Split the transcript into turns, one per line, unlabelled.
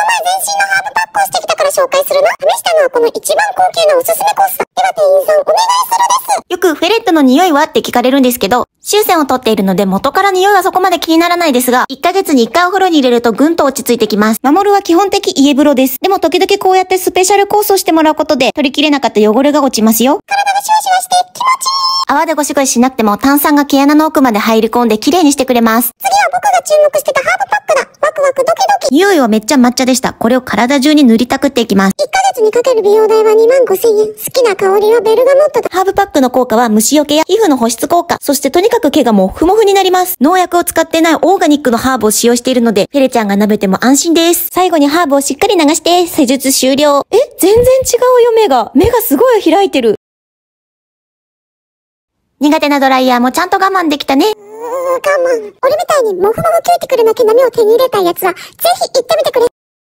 前全身のハーブパックをしてきたから紹介するの。試したのはこの一番高級なおすすめコースだ。では店員さん、お願いするです。よくフェレットの匂いはって聞かれるんですけど、終戦を取っているので元から匂いはそこまで気にならないですが、1ヶ月に1回お風呂に入れるとぐんと落ち着いてきます。守るは基本的家風呂です。でも時々こうやってスペシャルコースをしてもらうことで、取りきれなかった汚れが落ちますよ。体がシュワシュワして気持ちいい。泡でゴシゴシしなくても炭酸が毛穴の奥まで入り込んで綺麗にしてくれます。次は僕が注目してたハーブ匂いはめっちゃ抹茶でした。これを体中に塗りたくっていきます。1ヶ月にかける美容代は2万5千円。好きな香りはベルガモットだ。ハーブパックの効果は虫除けや皮膚の保湿効果。そしてとにかく毛がもうふもふになります。農薬を使ってないオーガニックのハーブを使用しているので、ペレちゃんが舐めても安心です。最後にハーブをしっかり流して、施術終了。え、全然違うよ目が。目がすごい開いてる。苦手なドライヤーもちゃんと我慢できたね。我慢。俺みたいにモフモフキューティクルな毛並みを手に入れたい奴は、ぜひ行ってみてくれ。